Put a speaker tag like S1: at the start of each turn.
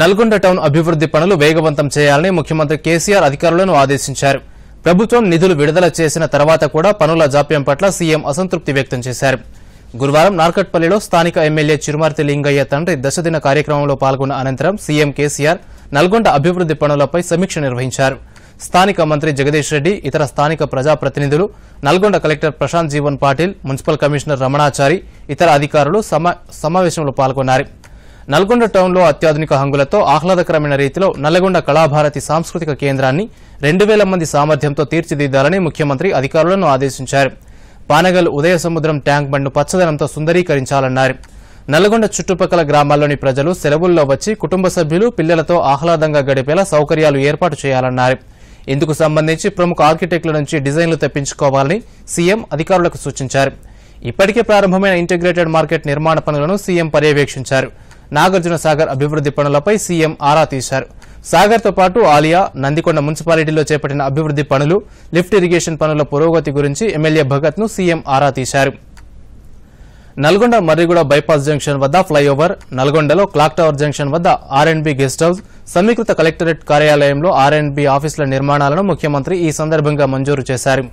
S1: Nalgonda town అభివృద్ది పనులు వేగవంతం చేయాలని ముఖ్యమంత్రి కేసీఆర్ అధికారులను ఆదేశించారు ప్రభుత్వం నిధులు విడుదల చేసిన తర్వాత కూడా పనుల జాప్యం పట్ల సీఎం అసంతృప్తి వ్యక్తం చేశారు గురువారం నార్కట్పల్లిలో స్థానిక ఎమ్మెల్యే చిరుమర్తి లింగయ్య తండ్రి దశదిన కార్యక్రమంలో పాల్గొన్న అనంతరం సీఎం కేసీఆర్ నల్గొండ అభివృద్ది పనులపై సమీక్ష నిర్వహించారు స్థానిక మంత్రి జగదీష్ రెడ్డి ఇతర స్థానిక ప్రజాప్రతినిధులు Nalgonda collector Prashant Jeevan Patil municipal commissioner Ramanachari ఇతర అధికారులు సమావేశంలో పాల్గొన్నారు నల్గొండ టౌన్లో అత్యాధునిక హంగులతో ఆహ్లాదకరమైన రీతిలో నల్గొండ కళాభారతి సాంస్కృతిక కేంద్రాన్ని రెండు వేల మంది సామర్థ్యంతో తీర్చిదిద్దాలని ముఖ్యమంత్రి అధికారులను ఆదేశించారు పానగల్ ఉదయ సముద్రం ట్యాంక్ బండ్ను పచ్చదనంతో సుందరీకరించాలన్నారు నల్గొండ చుట్టుపక్కల గ్రామాల్లోని ప్రజలు సెలవుల్లో వచ్చి కుటుంబ సభ్యులు పిల్లలతో ఆహ్లాదంగా గడిపేలా సౌకర్యాలు ఏర్పాటు చేయాలన్నారు ఇందుకు సంబంధించి ప్రముఖ ఆర్కిటెక్టుల నుంచి డిజైన్లు తెప్పించుకోవాలని సీఎం అధికారులకు సూచించారు ఇప్పటికే ప్రారంభమైన ఇంటిగ్రేటెడ్ మార్కెట్ నిర్మాణ పనులను సీఎం పర్యవేక్షించారు నాగార్జున సాగర్ అభివృద్ది పనులపై సీఎం ఆరా తీశారు సాగర్తో పాటు ఆలియా నందికొండ మున్సిపాలిటీలో చేపట్టిన అభివృద్ది పనులు లిఫ్ట్ ఇరిగేషన్ పనుల పురోగతి గురించి ఎమ్మెల్యే భగత్ ను సీఎం ఆరా తీశారు నల్గొండ మర్రిగూడ బైపాస్ జంక్షన్ వద్ద ఫ్లైఓవర్ నల్గొండలో క్లాక్ టవర్ జంక్షన్ వద్ద ఆర్ఎండ్బి గెస్ట్ హౌస్ సమీకృత కలెక్టరేట్ కార్యాలయంలో ఆర్ఎండ్బి ఆఫీసుల నిర్మాణాలను ముఖ్యమంత్రి ఈ సందర్భంగా మంజూరు చేశారు